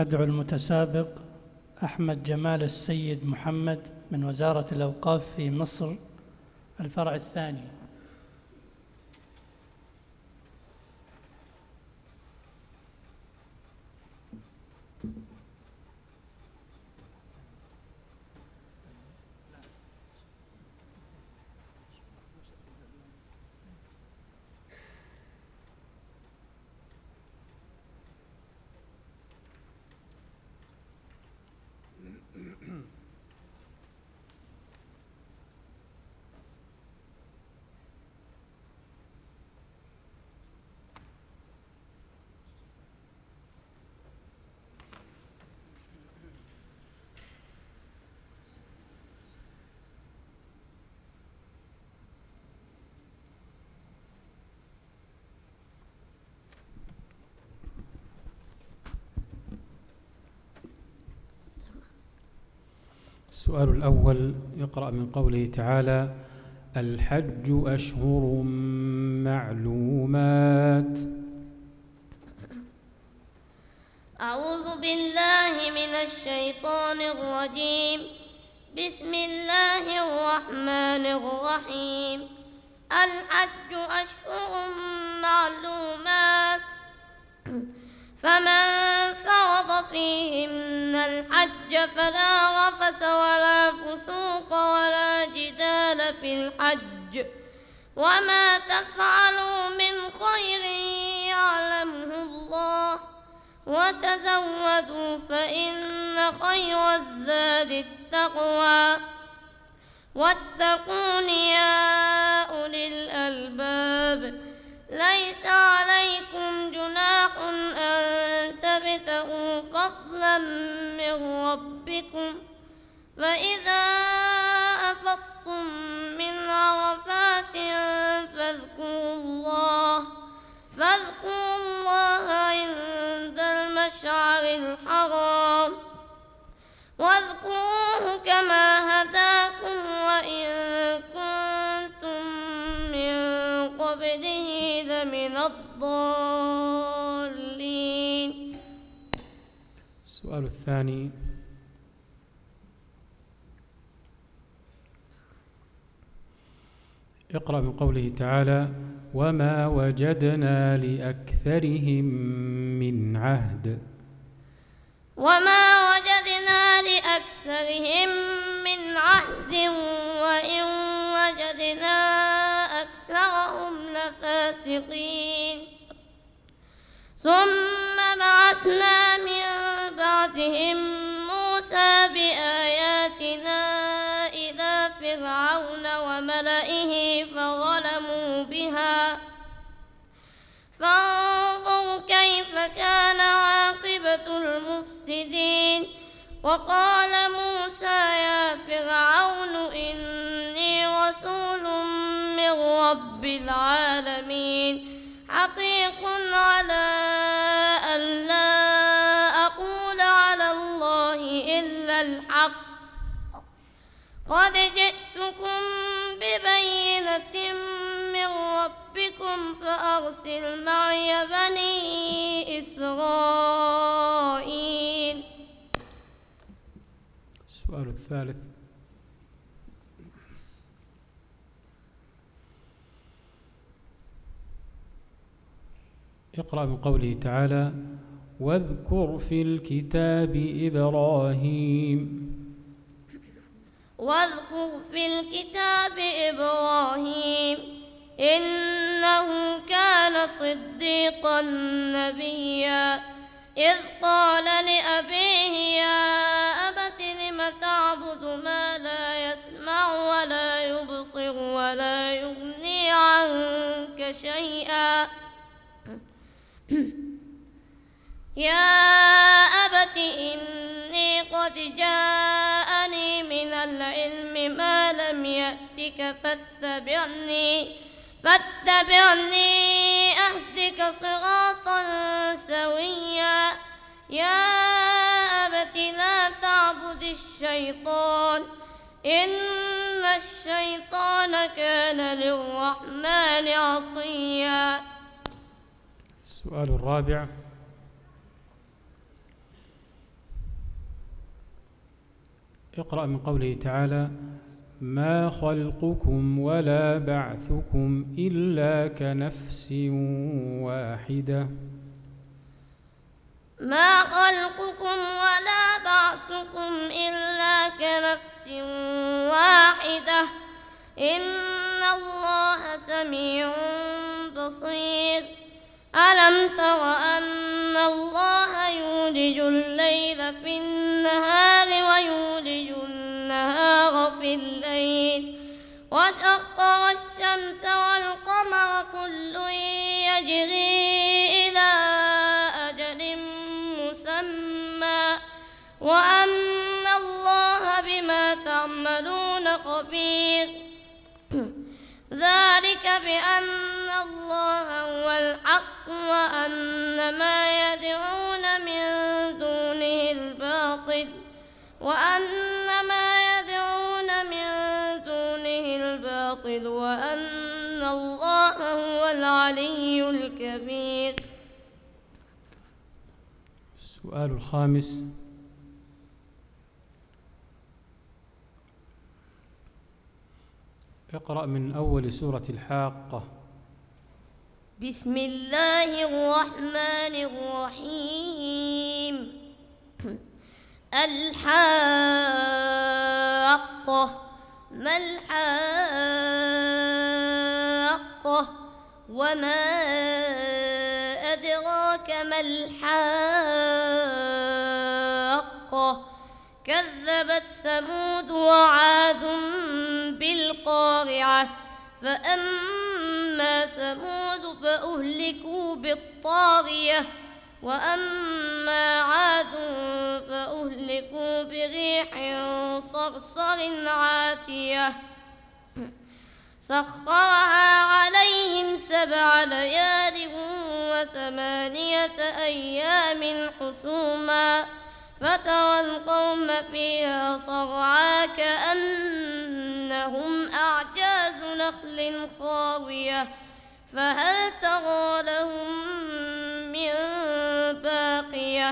أدعو المتسابق أحمد جمال السيد محمد من وزارة الأوقاف في مصر الفرع الثاني السؤال الأول يقرأ من قوله تعالى الحج أشهر معلومات أعوذ بالله من الشيطان الرجيم بسم الله الرحمن الرحيم الحج أشهر معلومات فمن فرض فيهن الحج الحج فلا رفس ولا فسوق ولا جدال في الحج وما تفعلوا من خير يعلمه الله وتزودوا فإن خير الزاد التقوى واتقون يا أولي الألباب فإذا أفضتم من عرفات فاذكروا الله فاذكروا الله عند المشعر الحرام واذكروه كما هداكم وإن كنتم من قبله لمن الضالين السؤال الثاني اقرأ من قوله تعالى وما وجدنا لأكثرهم من عهد وما وجدنا لأكثرهم من عهد وإن وجدنا أكثرهم لفاسقين ثم بعثنا من بعدهم بمائه فظلموا بها فانظر كيف كان عاقبة المفسدين وقال موسى يا فرعون إني رسول من رب العالمين حقيق على أن لا أقول على الله إلا الحق قد جئتكم ببينة من ربكم فأرسل معي بني إسرائيل السؤال الثالث اقرأ من قوله تعالى واذكر في الكتاب إبراهيم واذكر في الكتاب إبراهيم إنه كان صديقا نبيا إذ قال لأبيه يا أبت لم تعبد ما لا يسمع ولا يبصر ولا يغني عنك شيئا يا أبت إني قد جاءت أهدك فاتبعني فاتبعني أهدك صراطا سويا يا أبت لا تعبد الشيطان إن الشيطان كان للرحمن عصيا السؤال الرابع اقرأ من قوله تعالى ما خلقكم ولا بعثكم إلا كنفس واحدة ما خلقكم ولا بعثكم إلا كنفس واحدة إن الله سميع بصير ألم تر أن الله يولج الليل في النهار ويولج النهار في الليل وسخر الشمس والقمر كل يجري إلى أجل مسمى وأن الله بما تعملون خبير ذلك بأن الله هو الحق وأن ما يدعون من دونه الباطل وأن السؤال الخامس اقرأ من أول سورة الحاقة بسم الله الرحمن الرحيم الحاقة ما الحاقة وما كذبت ثمود وعاد بالقارعة فأما ثمود فأهلكوا بالطاغية وأما عاد فأهلكوا بريح صرصر عاتية سخرها عليهم سبع ليال وثمانية أيام حسوماً فترى القوم فيها صرعا كأنهم أعجاز نخل خاوية فهل ترى لهم من باقية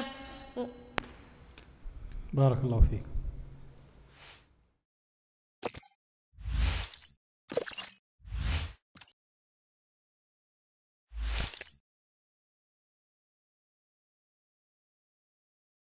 بارك الله فيكم